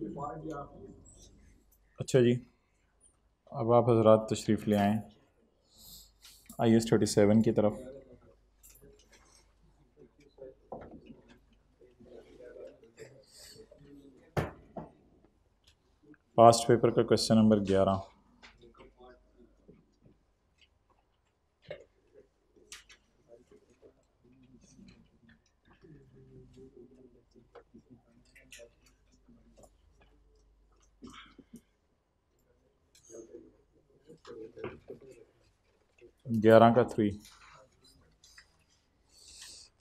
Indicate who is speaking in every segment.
Speaker 1: अच्छा जी अब आप हजरात तशरीफ़ ले आएँ आई एस थर्टी सेवन की तरफ पास्ट पेपर का क्वेश्चन नंबर ग्यारह ग्यारह का थ्री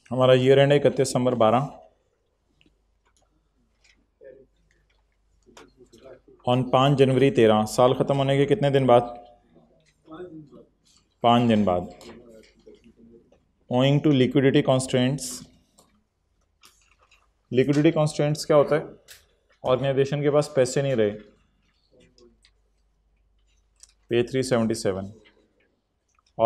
Speaker 1: हमारा ईयर एंड इकतीस नंबर बारह ऑन पाँच जनवरी तेरह साल ख़त्म होने के कितने दिन बाद पाँच दिन बाद owing to liquidity constants liquidity constants क्या होता है ऑर्गेनाइजेशन के पास पैसे नहीं रहे पे थ्री सेवेंटी सेवन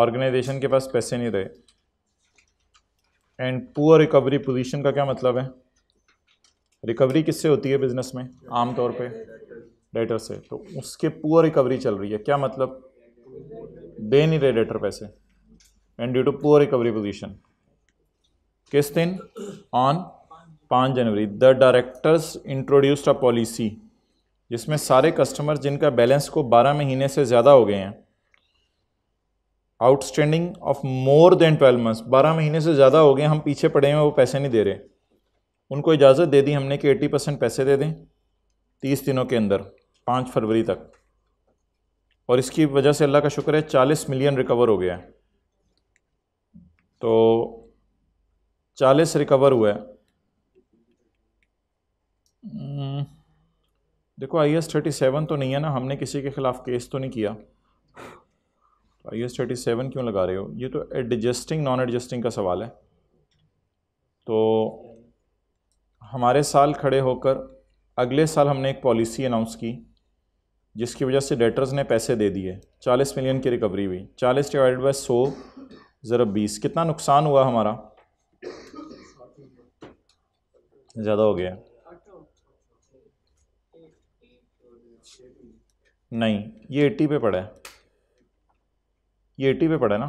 Speaker 1: ऑर्गेनाइजेशन के पास पैसे नहीं रहे एंड पुअर रिकवरी पोजीशन का क्या मतलब है रिकवरी किससे होती है बिजनेस में आमतौर पे डेटर से तो उसके पुअर रिकवरी चल रही है क्या मतलब दे नहीं रहे डेटर पैसे and due to poor recovery position किस दिन ऑन पाँच जनवरी the directors introduced a policy जिसमें सारे कस्टमर जिनका बैलेंस को 12 महीने से ज़्यादा हो गए हैं outstanding of more than twelve months बारह महीने से ज़्यादा हो गए हम पीछे पड़े हैं वो पैसे नहीं दे रहे उनको इजाज़त दे दी हमने कि एट्टी परसेंट पैसे दे दें तीस दिनों के अंदर पाँच फरवरी तक और इसकी वजह से अल्लाह का शुक्र है चालीस मिलियन रिकवर हो गया है तो चालीस रिकवर हुआ है हम्म, देखो आई एस थर्टी सेवन तो नहीं है ना हमने किसी के ख़िलाफ़ केस तो नहीं किया आई एस थर्टी सेवन क्यों लगा रहे हो ये तो एडजस्टिंग नॉन एडजस्टिंग का सवाल है तो हमारे साल खड़े होकर अगले साल हमने एक पॉलिसी अनाउंस की जिसकी वजह से डेटर्स ने पैसे दे दिए 40 मिलियन की रिकवरी हुई 40 डिवाइडेड बाय 100 ज़रा 20 कितना नुकसान हुआ हमारा ज़्यादा हो गया नहीं ये 80 पे पड़ा है ये एटी पे पड़ा है ना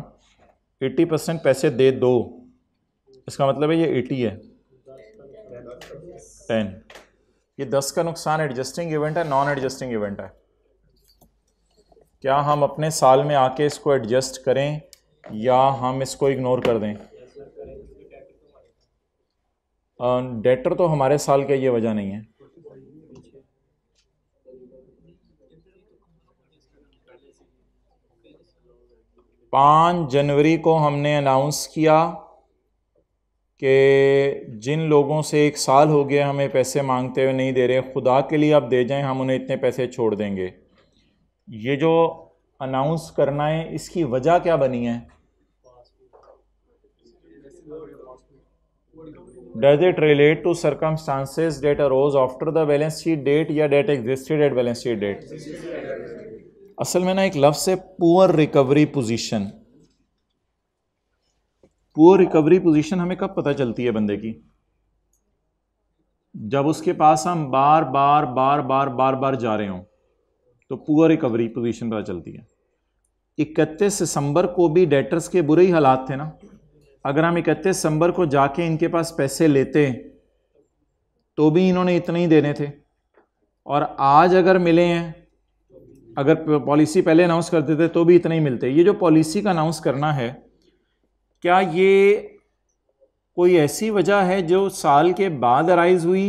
Speaker 1: एट्टी परसेंट पैसे दे दो इसका मतलब है ये एटी है टेन ये दस का नुकसान एडजस्टिंग इवेंट है नॉन एडजस्टिंग इवेंट है क्या हम अपने साल में आके इसको एडजस्ट करें या हम इसको इग्नोर कर दें डेटर तो हमारे साल का ये वजह नहीं है पाँच जनवरी को हमने अनाउंस किया कि जिन लोगों से एक साल हो गया हमें पैसे मांगते हुए नहीं दे रहे खुदा के लिए आप दे जाएं हम उन्हें इतने पैसे छोड़ देंगे ये जो अनाउंस करना है इसकी वजह क्या बनी है does it relate to circumstances that arose after the balance sheet date या that existed at balance sheet date असल में ना एक लफ्ज़ है poor recovery position poor recovery position हमें कब पता चलती है बंदे की जब उसके पास हम बार बार बार बार बार बार जा रहे हों तो पुअर रिकवरी पोजीशन पता चलती है इकतीस सितंबर को भी डेटर्स के बुरे ही हालात थे ना अगर हम इकतीस सितंबर को जाके इनके पास पैसे लेते तो भी इन्होंने इतने ही देने थे और आज अगर मिले हैं अगर पॉलिसी पहले अनाउंस करते थे तो भी इतने ही मिलते ये जो पॉलिसी का अनाउंस करना है क्या ये कोई ऐसी वजह है जो साल के बाद अराइज हुई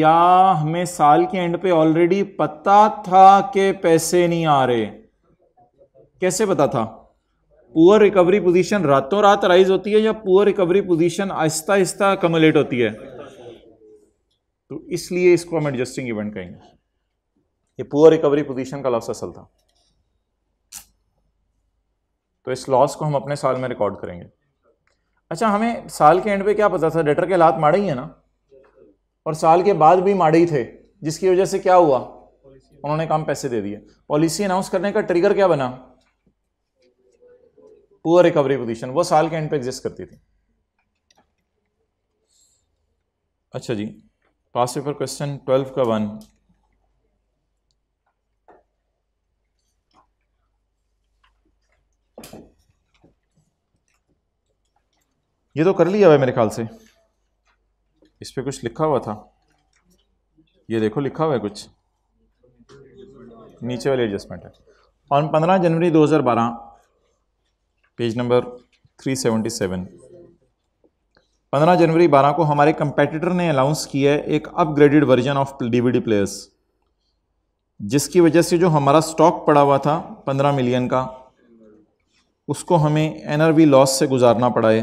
Speaker 1: या हमें साल के एंड पे ऑलरेडी पता था कि पैसे नहीं आ रहे कैसे पता था पुअर रिकवरी पोजीशन रातों रात राइज होती है या पुअर रिकवरी पोजीशन आहिस्ता आहिस्ता कमलेट होती है तो इसलिए इसको हम एडजस्टिंग इवेंट कहेंगे ये पुअर रिकवरी पोजीशन का लॉस असल था तो इस लॉस को हम अपने साल में रिकॉर्ड करेंगे अच्छा हमें साल के एंड पे क्या पता था डेटर के हालात माड़े ही है ना और साल के बाद भी माड़े ही थे जिसकी वजह से क्या हुआ उन्होंने काम पैसे दे दिए पॉलिसी अनाउंस करने का ट्रिगर क्या बना पुअर रिकवरी पोजीशन वो साल के एंड पे एग्जिस्ट करती थी अच्छा जी पास पेपर क्वेश्चन ट्वेल्व का वन ये तो कर लिया हुआ है मेरे ख्याल से इस पर कुछ लिखा हुआ था ये देखो लिखा हुआ है कुछ नीचे वाले एडजस्टमेंट है ऑन पंद्रह जनवरी 2012 पेज नंबर 377 15 जनवरी 12 को हमारे कंपेटिटर ने अनाउंस किया है एक upgraded version of DVD players जिसकी वजह से जो हमारा स्टॉक पड़ा हुआ था 15 मिलियन का उसको हमें एनआरवी लॉस से गुजारना पड़ा है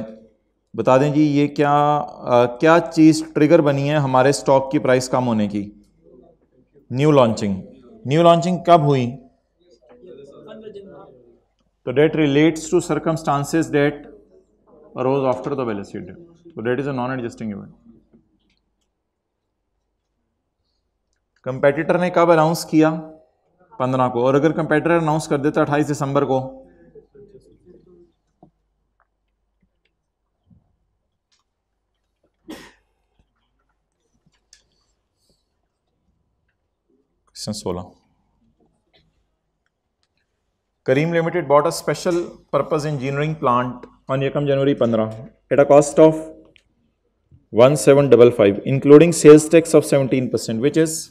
Speaker 1: बता दें जी ये क्या आ, क्या चीज़ ट्रिगर बनी है हमारे स्टॉक की प्राइस कम होने की न्यू लॉन्चिंग न्यू लॉन्चिंग कब हुई तो that relates to circumstances that rose after the balance sheet date तो that is a non adjusting event competitor ने कब अनाउंस किया पंद्रह को और अगर कंपेटिटर अनाउंस कर देता अट्ठाईस दिसंबर को क्वेश्चन सोलह Karim limited bought a special purpose engineering plant on एकम जनवरी पंद्रह at a cost of one seven double five including sales tax of seventeen percent which is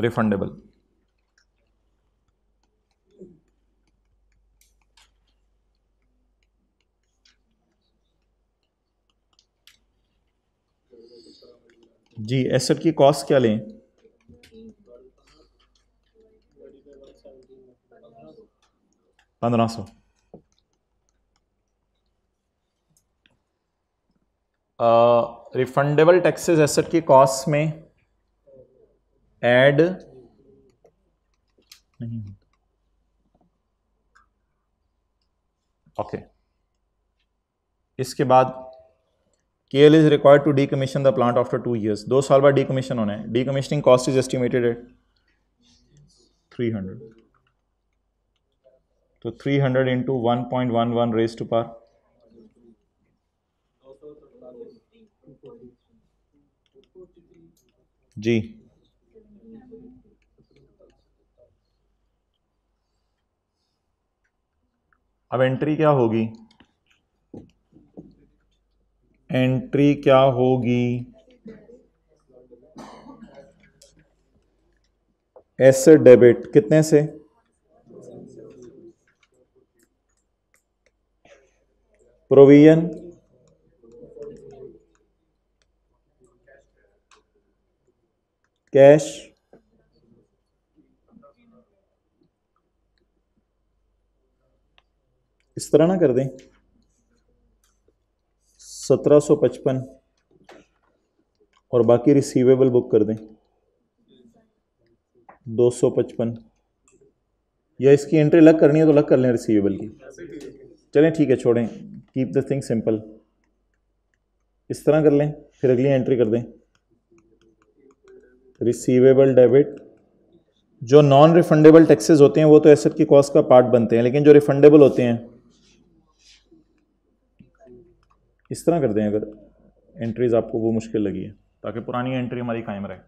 Speaker 1: refundable जी एसेट की कॉस्ट क्या लें पंद्रह सौ रिफंडेबल टैक्सेस एसेट की कॉस्ट में एड नहीं ओके okay. इसके बाद K L is required to decommission the plant after two years दो साल बाद डी कमीशन होना है decommissioning cost is estimated at three hundred तो three hundred into one point one one raise to power जी अब entry क्या होगी एंट्री क्या होगी एसेट डेबिट कितने से प्रोविजन कैश इस तरह ना कर दें सत्रह सौ पचपन और बाकी रिसीवेबल बुक कर दें दो सौ पचपन या इसकी एंट्री लग करनी है तो लग कर लें रिसीवेबल की चलें ठीक है छोड़ें कीप द थिंग सिंपल इस तरह कर लें फिर अगली एंट्री कर दें रिसीवेबल डेबिट जो नॉन रिफंडेबल टैक्सेस होते हैं वो तो एसेट की कॉस्ट का पार्ट बनते हैं लेकिन जो रिफंडेबल होते हैं इस तरह कर दें अगर एंट्रीज आपको वो मुश्किल लगी है ताकि पुरानी एंट्री हमारी कायम रहे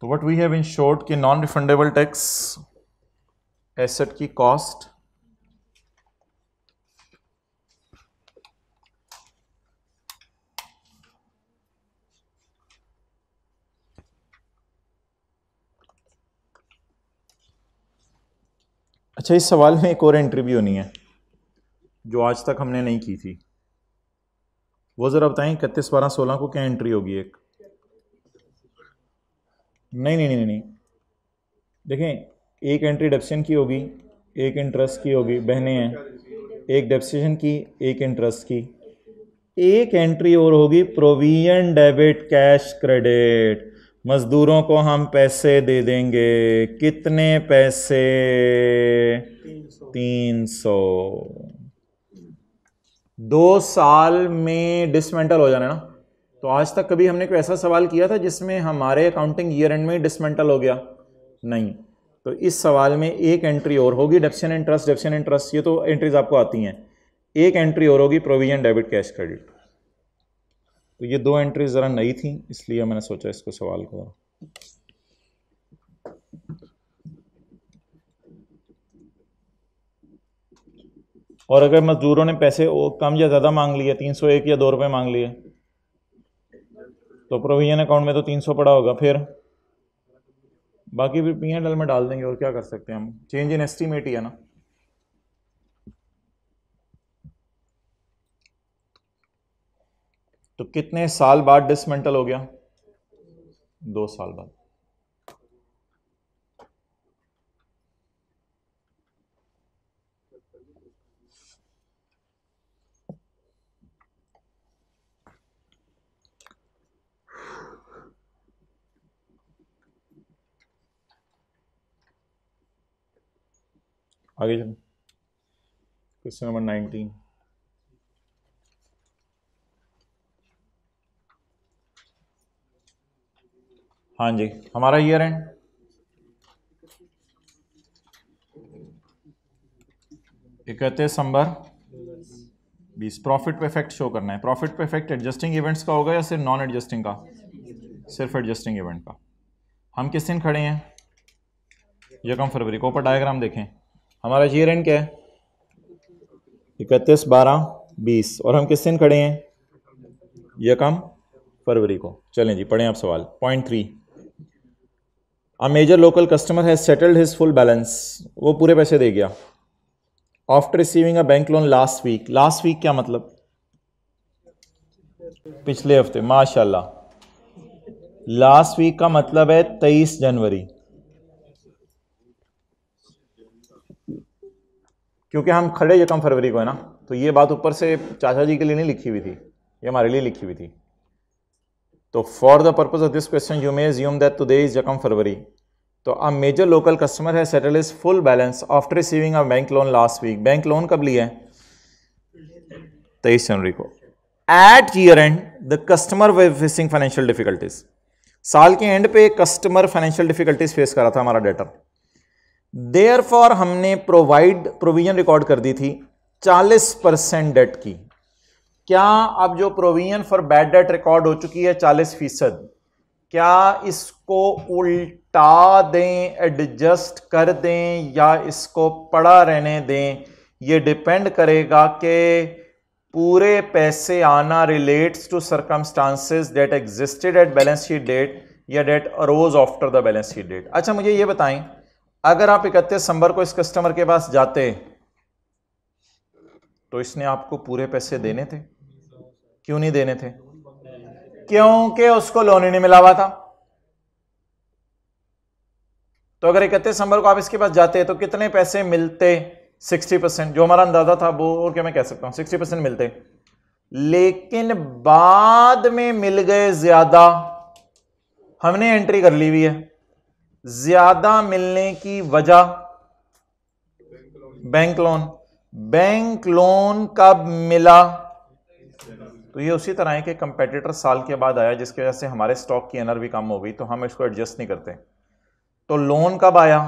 Speaker 1: तो what we have in short कि नॉन रिफंडेबल टैक्स एसेट की कॉस्ट अच्छा इस सवाल में एक और एंट्री भी होनी है जो आज तक हमने नहीं की थी वो ज़रा बताएं इकतीस बारह सोलह को क्या एंट्री होगी एक नहीं नहीं नहीं नहीं देखें एक एंट्री डेप्शन की होगी एक इंटरेस्ट की होगी बहने हैं एक डेप्सिशन की एक इंटरेस्ट की एक एंट्री और होगी प्रोविजन डेबिट कैश क्रेडिट मजदूरों को हम पैसे दे देंगे कितने पैसे तीन सौ दो साल में डिसमेंटल हो जाना है ना तो आज तक कभी हमने कोई ऐसा सवाल किया था जिसमें हमारे अकाउंटिंग ईयर एंड में डिसमेंटल हो गया नहीं तो इस सवाल में एक एंट्री और होगी depreciation and interest depreciation and interest ये तो एंट्रीज आपको आती हैं एक एंट्री और होगी प्रोविजन डेबिट कैश क्रेडिट तो ये दो एंट्रीज ज़रा नई थी इसलिए मैंने सोचा इसको सवाल करो और अगर मजदूरों ने पैसे कम या ज़्यादा मांग लिए तीन सौ एक या दो रुपये मांग लिए तो प्रोविजन अकाउंट में तो 300 पड़ा होगा फिर बाकी फिर पी एंड एल में डाल देंगे और क्या कर सकते हैं हम चेंज इन एस्टीमेट ही है ना तो कितने साल बाद डिसमेंटल हो गया दो साल बाद आगे चलें क्वेश्चन नंबर नाइनटीन हाँ जी हमारा ईयर एंड इकतीस संबर बीस प्रॉफिट पे इफेक्ट शो करना है प्रॉफिट पे इफेक्ट एडजस्टिंग इवेंट्स का होगा या सिर्फ नॉन एडजस्टिंग का सिर्फ एडजस्टिंग इवेंट का हम किस दिन खड़े हैं यकम फरवरी को ऊपर डायग्राम देखें हमारा जी रेंट क्या है इकतीस बारह बीस और हम किस दिन खड़े हैं यह काम फरवरी को चलें जी पढ़ें आप सवाल point three a major local customer has settled his full balance वो पूरे पैसे दे गया after receiving a bank loan last week last week क्या मतलब पिछले हफ्ते माशाल्लाह लास्ट वीक का मतलब है तेईस जनवरी क्योंकि हम खड़े यकम फरवरी को है ना तो ये बात ऊपर से चाचा जी के लिए नहीं लिखी हुई थी ये हमारे लिए लिखी हुई थी तो for the purpose of this question you may assume that today is यकम फरवरी तो a major local customer has settle his full balance after receiving a bank loan last week bank loan कब लिया है तेईस जनवरी को at year end the customer were facing financial difficulties साल के एंड पे कस्टमर फाइनेंशियल डिफिकल्टीज फेस कर रहा था हमारा डेटर देयर फॉर हमने प्रोवाइड प्रोविजन रिकॉर्ड कर दी थी 40 परसेंट डेट की क्या अब जो provision for bad debt record हो चुकी है 40 फीसद क्या इसको उल्टा दें एडजस्ट कर दें या इसको पड़ा रहने दें ये डिपेंड करेगा कि पूरे पैसे आना relates to circumstances that existed at balance sheet date या that arose after the balance sheet date अच्छा मुझे ये बताएं अगर आप इकतीस सितंबर को इस कस्टमर के पास जाते तो इसने आपको पूरे पैसे देने थे क्यों नहीं देने थे क्योंकि उसको लोन ही नहीं मिला हुआ था तो अगर इकतीस सितंबर को आप इसके पास जाते तो कितने पैसे मिलते 60 परसेंट जो हमारा अंदाजा था वो और क्या मैं कह सकता हूं 60 परसेंट मिलते लेकिन बाद में मिल गए ज्यादा हमने एंट्री कर ली हुई है ज्यादा मिलने की वजह बैंक लोन बैंक लोन कब मिला तो ये उसी तरह है कि कंपेटिटर साल के बाद आया जिसकी वजह से हमारे स्टॉक की एनर भी कम हो गई तो हम इसको एडजस्ट नहीं करते तो लोन कब आया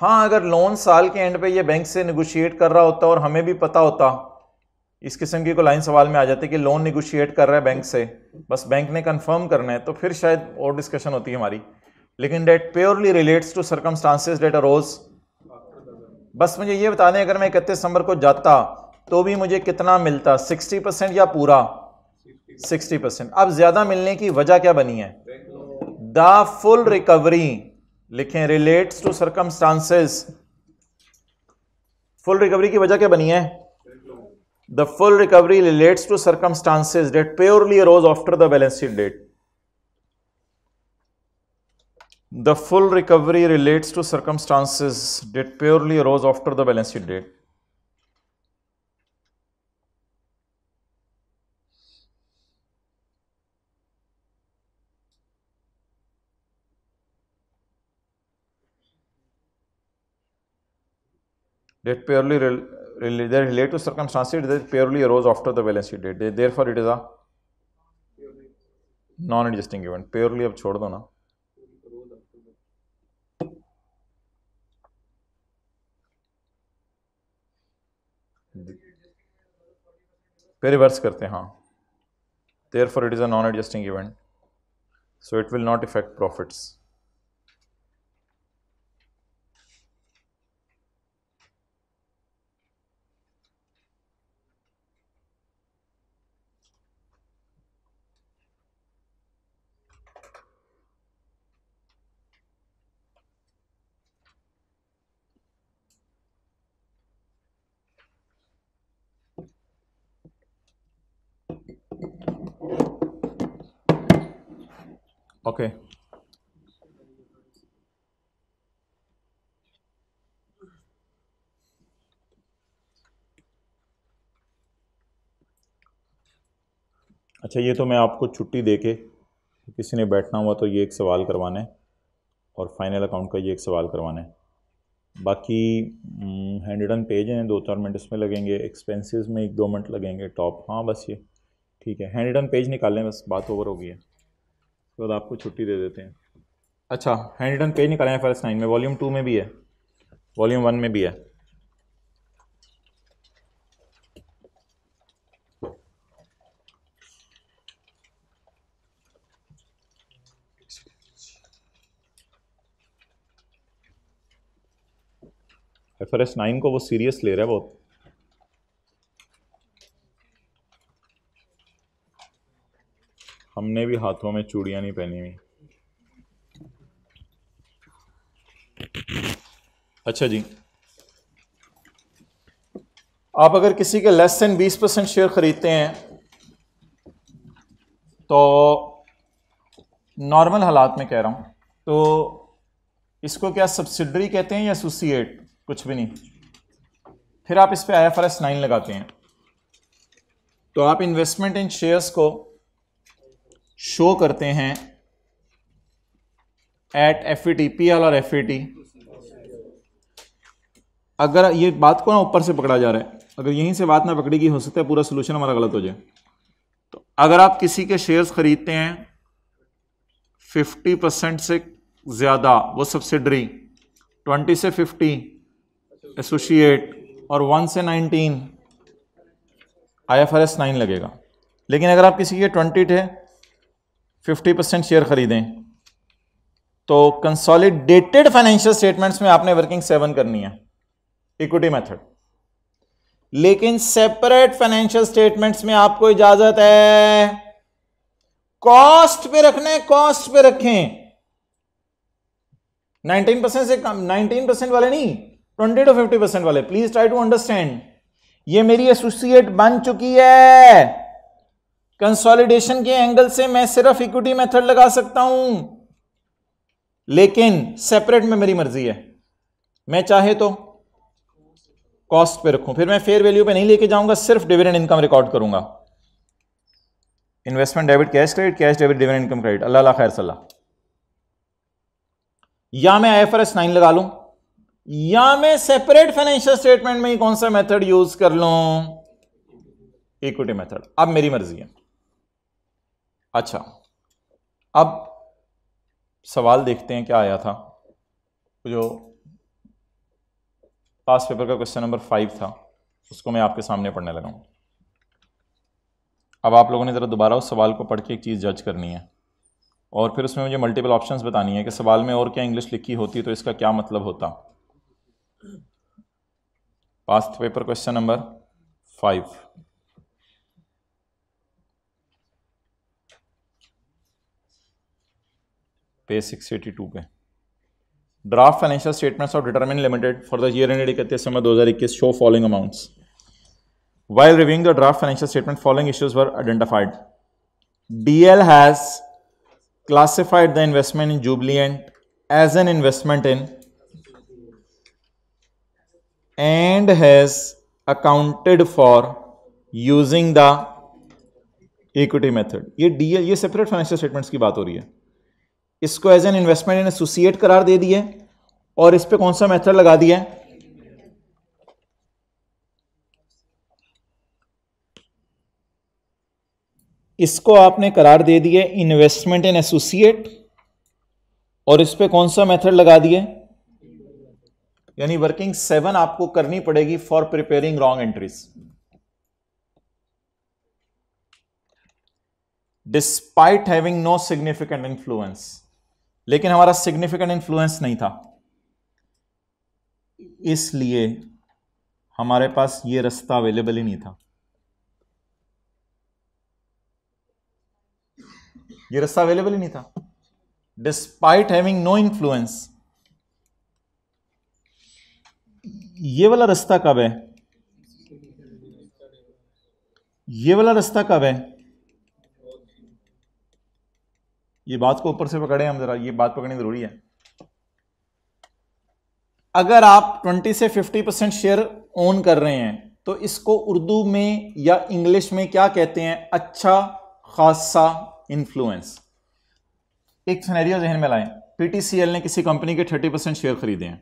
Speaker 1: हाँ अगर लोन साल के एंड पे ये बैंक से निगोशिएट कर रहा होता और हमें भी पता होता इस किस्म की को लाइन सवाल में आ जाती है कि लोन निगोशिएट कर रहा है बैंक से बस बैंक ने कंफर्म करना है तो फिर शायद और डिस्कशन होती है हमारी लेकिन that purely relates to circumstances that arose बस मुझे ये बता दें अगर मैं इकतीस दिसंबर को जाता तो भी मुझे कितना मिलता सिक्सटी परसेंट या पूरा सिक्सटी परसेंट अब ज्यादा मिलने की वजह क्या बनी है द फुल रिकवरी लिखें relates to circumstances full recovery की वजह क्या बनी है the full recovery relates to circumstances that purely arose after the balance sheet date The full recovery relates to circumstances that purely arose after the balance sheet date. That purely re they relate to circumstances that purely arose after the balance sheet date. therefore, it is a non adjusting event. Purely अब छोड़ दो ना. फिर reverse करते हैं हाँ there for it is a non adjusting event so it will not effect profits Okay. अच्छा ये तो मैं आपको छुट्टी देके किसी ने बैठना हुआ तो ये एक सवाल करवाना है और फाइनल अकाउंट का ये एक सवाल करवाना है बाकी हैंड रिटन पेज हैं दो चार मिनट इसमें लगेंगे एक्सपेंसेस में एक दो मिनट लगेंगे टॉप हाँ बस ये ठीक है हैंड रिटन पेज निकालें बस बात ओवर हो गई है उसके बाद आपको छुट्टी दे देते हैं अच्छा हैंड रिटर्न पेज निकाले हैं फर्स्ट नाइन में वॉल्यूम टू में भी है वॉल्यूम वन में भी है एफ आर एस नाइन को वो सीरियस ले रहा है बहुत हमने भी हाथों में चूड़ियाँ नहीं पहनी हुई अच्छा जी आप अगर किसी के लेस देन बीस परसेंट शेयर खरीदते हैं तो नॉर्मल हालात में कह रहा हूँ तो इसको क्या सब्सिडरी कहते हैं या एसोसिएट कुछ भी नहीं फिर आप इस पर I F R S nine लगाते हैं तो आप इन्वेस्टमेंट इन शेयर्स को शो करते हैं at F E T P L और एफ ई टी अगर ये बात को ना ऊपर से पकड़ा जा रहा है अगर यहीं से बात ना पकड़ी गई हो सकता है पूरा सोल्यूशन हमारा गलत हो जाए तो अगर आप किसी के शेयर्स खरीदते हैं 50 परसेंट से ज़्यादा वो सब्सिडरी 20 से 50 एसोशिएट और 1 से 19 एस नाइन लगेगा लेकिन अगर आप किसी के 20 थे फिफ्टी परसेंट शेयर खरीदें तो कंसोलिडेटेड फाइनेंशियल स्टेटमेंट्स में आपने वर्किंग सेवन करनी है इक्विटी मेथड लेकिन सेपरेट फाइनेंशियल स्टेटमेंट्स में आपको इजाजत है कॉस्ट पे रखने कॉस्ट पे रखें 19 परसेंट से कम 19 परसेंट वाले नहीं 20 टू 50 परसेंट वाले प्लीज ट्राई टू अंडरस्टैंड ये मेरी एसोसिएट बन चुकी है कंसोलिडेशन के एंगल से मैं सिर्फ इक्विटी मेथड लगा सकता हूं लेकिन सेपरेट में मेरी मर्जी है मैं चाहे तो कॉस्ट पे रखूं फिर मैं फेयर वैल्यू पे नहीं लेके जाऊंगा सिर्फ डिविडेंड इनकम रिकॉर्ड करूंगा investment debit cash credit cash debit dividend income credit अल्लाह खैर सलाह या मैं I F R S nine लगा लूं या मैं सेपरेट फाइनेंशियल स्टेटमेंट में ही कौन सा मेथड यूज कर लूं इक्विटी मेथड अब मेरी मर्जी है अच्छा अब सवाल देखते हैं क्या आया था जो पास पेपर का क्वेश्चन नंबर फाइव था उसको मैं आपके सामने पढ़ने लगा अब आप लोगों ने ज़रा दोबारा उस सवाल को पढ़ के एक चीज़ जज करनी है और फिर उसमें मुझे मल्टीपल ऑप्शंस बतानी है कि सवाल में और क्या इंग्लिश लिखी होती तो इसका क्या मतलब होता past paper question number five page six eighty two पे draft financial statements of determine limited for the year end इकतीस समय दो हज़ार इक्कीस show following amounts while reviewing the draft financial statement following issues were identified D L has classified the investment in Jubilant as an investment in and has accounted for using the equity method ये DL L ये separate financial statements की बात हो रही है इसको as an investment in associate करार दे दिया और इस पर कौन सा मेथड लगा दिया इसको आपने करार दे दिए इन्वेस्टमेंट इन एसोसिएट और इस पर कौन सा मेथड लगा दिए यानी वर्किंग सेवन आपको करनी पड़ेगी for preparing wrong entries despite having no significant influence लेकिन हमारा सिग्निफिकेंट इन्फ्लुएंस नहीं था इसलिए हमारे पास ये रास्ता अवेलेबल ही नहीं था ये रास्ता अवेलेबल ही नहीं था डिस्पाइट हैविंग नो इन्फ्लुएंस ये वाला रास्ता कब है ये वाला रास्ता कब है ये बात को ऊपर से पकड़े हम जरा ये बात पकड़नी जरूरी है अगर आप 20 से 50 परसेंट शेयर ओन कर रहे हैं तो इसको उर्दू में या इंग्लिश में क्या कहते हैं अच्छा खासा इन्फ्लुएंस एक सिनेरियो जहन में लाएं पीटीसीएल ने किसी कंपनी के 30 परसेंट शेयर खरीदे हैं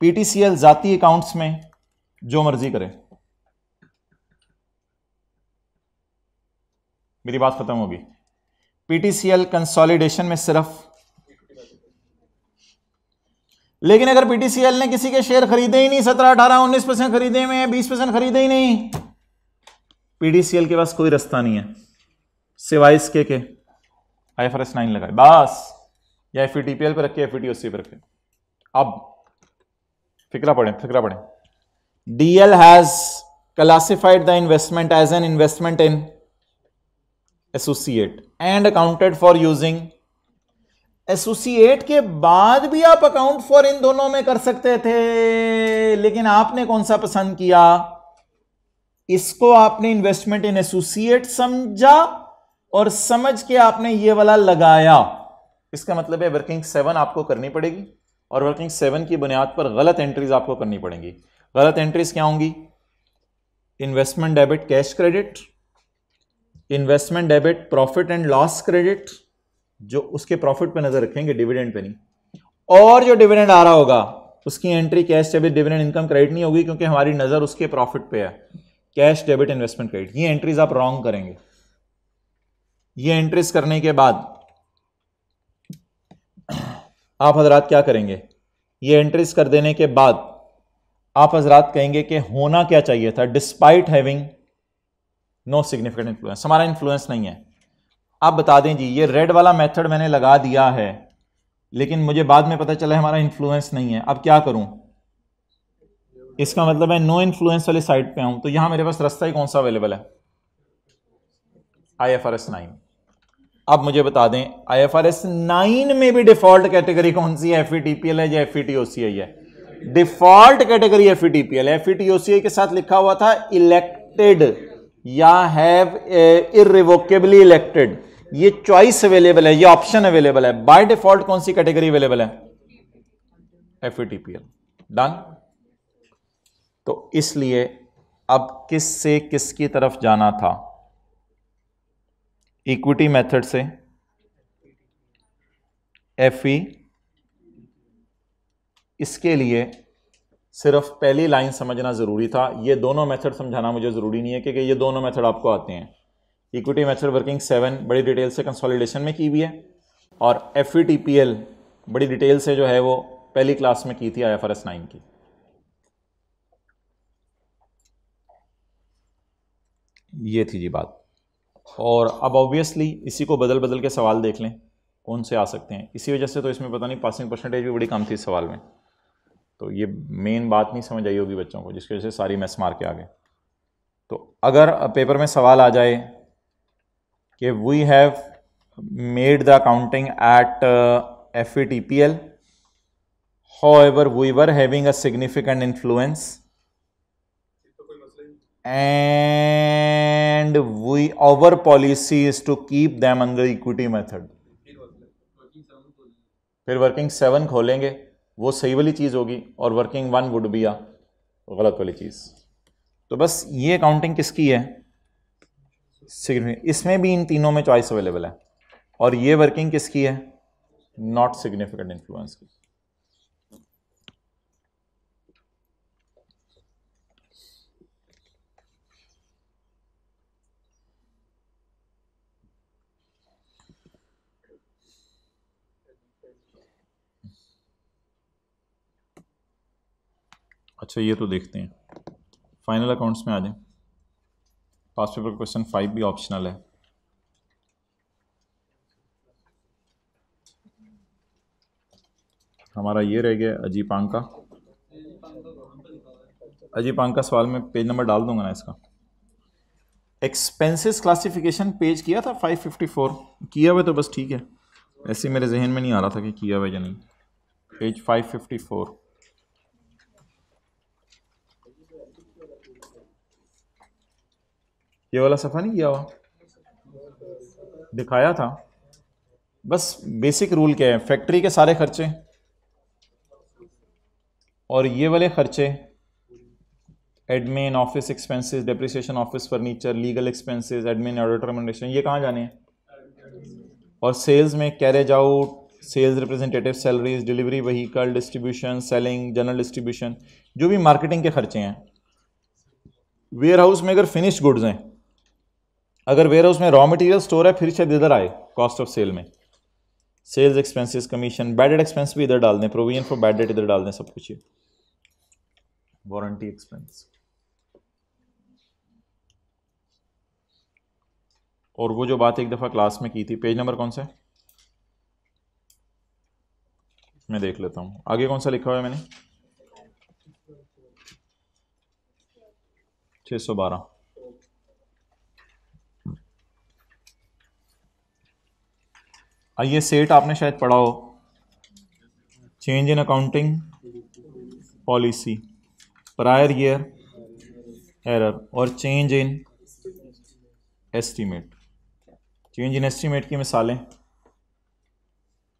Speaker 1: पीटीसीएल जाती अकाउंट्स में जो मर्जी करे मेरी बात खत्म होगी पीटीसीएल कंसोलिडेशन में सिर्फ लेकिन अगर पीटीसीएल ने किसी के शेयर खरीदे ही नहीं सत्रह अठारह उन्नीस परसेंट खरीदे में बीस परसेंट खरीदे ही नहीं पीटीसीएल के पास कोई रास्ता नहीं है सिवाय इसके के आई एफ नाइन लगाए बस या एफ ई पर रखे एफ ई पर रखे अब फिक्रा पड़े फिक्रा पड़े DL has classified the investment as an investment in associate and accounted for using associate के बाद भी आप अकाउंट फॉर इन दोनों में कर सकते थे लेकिन आपने कौन सा पसंद किया इसको आपने इन्वेस्टमेंट इन एसोसिएट समझा और समझ के आपने ये वाला लगाया इसका मतलब है वर्किंग सेवन आपको करनी पड़ेगी और वर्किंग सेवन की बुनियाद पर गलत एंट्रीज आपको करनी पड़ेंगी गलत एंट्रीज क्या होंगी investment debit cash credit investment debit profit and loss credit जो उसके प्रॉफिट पे नजर रखेंगे डिविडेंड पे नहीं और जो डिविडेंड आ रहा होगा उसकी entry cash debit dividend income credit नहीं होगी क्योंकि हमारी नजर उसके प्रॉफिट पे है कैश डेबिट इन्वेस्टमेंट क्रेडिट ये एंट्रीज आप रॉन्ग करेंगे ये एंट्रीज करने के बाद आप हजरात क्या करेंगे ये एंट्रीज कर देने के बाद आप हजरात कहेंगे कि होना क्या चाहिए था despite having no significant influence हमारा इन्फ्लुएंस नहीं है आप बता दें जी ये रेड वाला मेथड मैंने लगा दिया है लेकिन मुझे बाद में पता चला हमारा इन्फ्लुएंस नहीं है अब क्या करूं इसका मतलब है नो इन्फ्लुएंस वाली साइड पे आऊं तो यहां मेरे पास रास्ता ही कौन सा अवेलेबल है I F R S nine अब मुझे बता दें I F R S nine में भी डिफॉल्ट कैटेगरी कौन सी है F E T P L है या F E T O C I है default category F E T P L F E T O C I के साथ लिखा हुआ था इलेक्टेड या हैव इरिवोकेबली इलेक्टेड ये चॉइस अवेलेबल है ये ऑप्शन अवेलेबल है बाय डिफॉल्ट कौन सी कैटेगरी अवेलेबल है एफ डन तो इसलिए अब किस से किसकी तरफ जाना था इक्विटी मेथड से एफ e, इसके लिए सिर्फ पहली लाइन समझना ज़रूरी था ये दोनों मेथड समझाना मुझे ज़रूरी नहीं है क्योंकि ये दोनों मेथड आपको आते हैं इक्विटी मेथड वर्किंग सेवन बड़ी डिटेल से कंसोलिडेशन में की हुई है और एफ e बड़ी डिटेल से जो है वो पहली क्लास में की थी आई एफ आर नाइन की ये थी जी बात और अब ऑब्वियसली इसी को बदल बदल के सवाल देख लें कौन से आ सकते हैं इसी वजह से तो इसमें पता नहीं पासिंग परसेंटेज भी बड़ी कम थी इस सवाल में तो ये मेन बात नहीं समझ आई होगी बच्चों को जिसकी वजह से सारी मैथ्स मार के आ गए तो अगर पेपर में सवाल आ जाए कि we have made the accounting at F E T P L however we were having a significant influence and we our policy is to keep them under equity method फिर working seven खोलेंगे वो सही वाली चीज़ होगी और working one would be आ गलत वाली चीज़ तो बस ये काउंटिंग किसकी है सिग्निफिकेंट इसमें भी इन तीनों में चॉइस अवेलेबल है और ये वर्किंग किसकी है नॉट सिग्निफिकेंट इन्फ्लुएंस की अच्छा ये तो देखते हैं फाइनल अकाउंट्स में आ जाएं पास्ट पेपर क्वेश्चन फाइव भी ऑप्शनल है हमारा ये रह गया अजीपांग का अजीपांग का सवाल मैं पेज नंबर डाल दूंगा ना इसका एक्सपेंसेस क्लासिफिकेशन पेज किया था 554 किया हुआ तो बस ठीक है ऐसे मेरे जहन में नहीं आ रहा था कि किया हुआ या नहीं पेज 554 ये वाला सफ़ा नहीं किया हुआ दिखाया था बस बेसिक रूल क्या है फैक्ट्री के सारे खर्चे और ये वाले खर्चे admin office expenses depreciation office furniture legal expenses admin auditor ये कहाँ जाने हैं और सेल्स में carriage out sales representative salaries delivery vehicle distribution selling general distribution जो भी मार्केटिंग के खर्चे हैं वेयर हाउस में अगर फिनिश गुड्स हैं अगर वेयर हाउस में रॉ मटेरियल स्टोर है फिर शायद इधर आए कॉस्ट ऑफ सेल में sales expenses commission bad debt expense भी इधर डाल दें प्रोविजन फॉर बैडेड इधर डाल दें सब कुछ ये वारंटी एक्सपेंस और वो जो बात एक दफ़ा क्लास में की थी पेज नंबर कौन सा है मैं देख लेता हूँ आगे कौन सा लिखा हुआ है मैंने छः सौ बारह आइए हाँ, सेट आपने शायद पढ़ा हो change in accounting policy prior year error और change in estimate change in estimate की मिसालें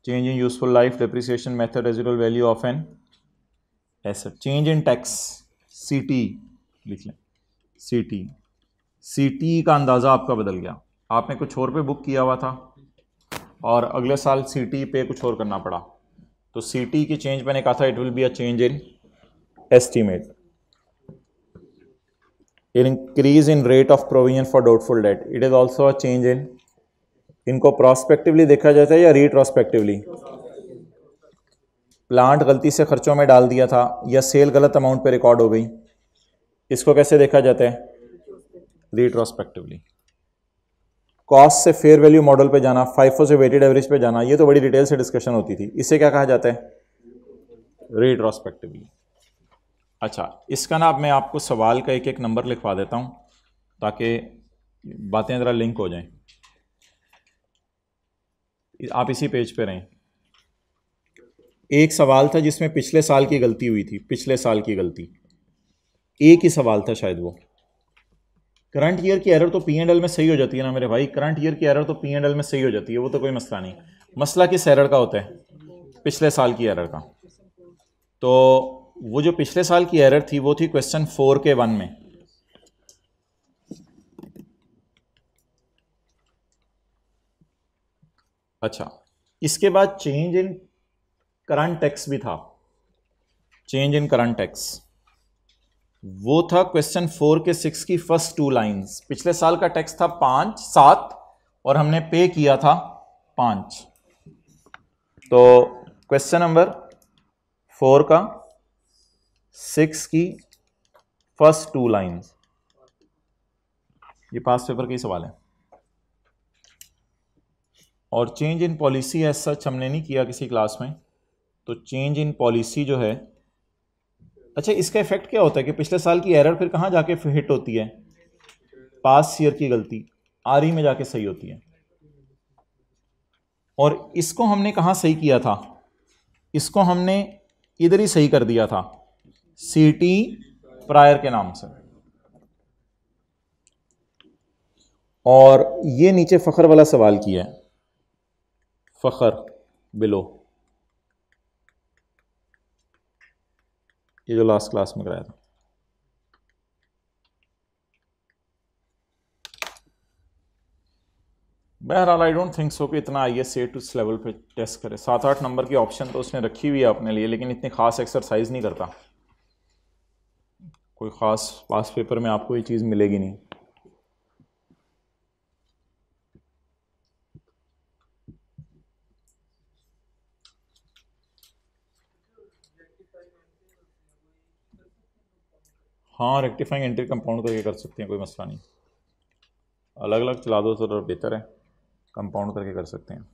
Speaker 1: change in useful life depreciation method residual value of N S change in tax C T लिख लें सी टी सी टी का अंदाज़ा आपका बदल गया आपने कुछ और पे बुक किया हुआ था और अगले साल सी टी पे कुछ और करना पड़ा तो सी टी के चेंज मैंने कहा था it will be a change in estimate in increase in rate of provision for doubtful debt it is also a change in इनको प्रोस्पेक्टिवली देखा जाता तो है या रिट्रोस्पेक्टिवली प्लांट गलती से खर्चों में डाल दिया था या सेल गलत अमाउंट पे रिकॉर्ड हो गई इसको कैसे देखा जाता है रिट्रोस्पेक्टिवली कॉस्ट से फेयर वैल्यू मॉडल पे जाना फाइफो से वेटेड एवरेज पे जाना ये तो बड़ी डिटेल से डिस्कशन होती थी इसे क्या कहा जाता है रिट्रोस्पेक्टिवली अच्छा इसका ना मैं आपको सवाल का एक एक नंबर लिखवा देता हूँ ताकि बातें ज़रा लिंक हो जाएं आप इसी पेज पे रहें एक सवाल था जिसमें पिछले साल की गलती हुई थी पिछले साल की गलती एक ही सवाल था शायद वो करंट ईयर की एरर तो पी एंड एल में सही हो जाती है ना मेरे भाई करंट ईयर की एरर तो पी एंड एल में सही हो जाती है वो तो कोई मसला नहीं मसला किस एरर का होता है पिछले साल की एरर का तो वो जो पिछले साल की एरर थी वो थी क्वेश्चन फोर के वन में अच्छा इसके बाद चेंज इन करंट टैक्स भी था चेंज इन करंट टैक्स वो था क्वेश्चन फोर के सिक्स की फर्स्ट टू लाइंस पिछले साल का टैक्स था पांच सात और हमने पे किया था पांच तो क्वेश्चन नंबर फोर का सिक्स की फर्स्ट टू लाइंस ये पास पेपर के ही सवाल है और change in policy as such हमने नहीं किया किसी क्लास में तो चेंज इन पॉलिसी जो है अच्छा इसका इफेक्ट क्या होता है कि पिछले साल की एरर फिर कहाँ जाके हिट होती है पास ईयर की गलती आर में जाके सही होती है और इसको हमने कहाँ सही किया था इसको हमने इधर ही सही कर दिया था सी टी प्रायर के नाम से और ये नीचे फ़खर वाला सवाल किया है फ़खर बिलो ये जो लास्ट क्लास में कराया था बहरहाल आई डोंट थिंक सो कि इतना आई एस टू उस लेवल पे टेस्ट करे सात आठ नंबर की ऑप्शन तो उसने रखी हुई है अपने लिए लेकिन इतनी खास एक्सरसाइज नहीं करता कोई ख़ास पास पेपर में आपको ये चीज़ मिलेगी नहीं हाँ रेक्टिफाइंग एंट्री कंपाउंड करके कर सकते हैं कोई मसला नहीं अलग अलग चला दो तो बेहतर है कंपाउंड करके कर सकते हैं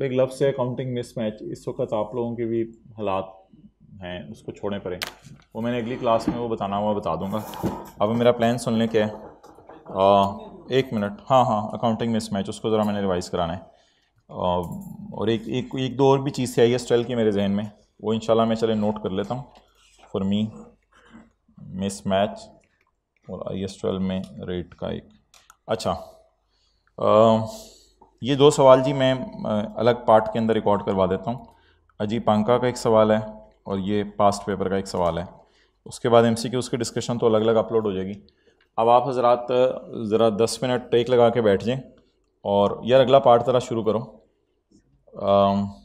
Speaker 1: बिग लव से अकाउंटिंग मिसमैच इस वक्त आप लोगों के भी हालात हैं उसको छोड़ने पड़े वो मैंने अगली क्लास में वो बताना हुआ बता दूंगा अब मेरा प्लान सुन लें क्या है आ, एक मिनट हाँ हाँ अकाउंटिंग मिसमैच उसको ज़रा मैंने रिवाइज़ कराना है आ, और एक एक एक दो और भी चीज़ थी आई एस ट्वेल्व की मेरे जहन में वो शाला मैं चले नोट कर लेता हूँ फॉर मी मिस मैच और आई एस ट्वेल्व में रेट का एक अच्छा आ, ये दो सवाल जी मैं अलग पार्ट के अंदर रिकॉर्ड करवा देता हूँ अजीब पांका का एक सवाल है और ये पास्ट पेपर का एक सवाल है उसके बाद एम सी उसकी डिस्कशन तो अलग अलग अपलोड हो जाएगी अब आप हजरात ज़रा दस मिनट टेक लगा के बैठ जाएँ और यार अगला पार्ट ज़रा शुरू करो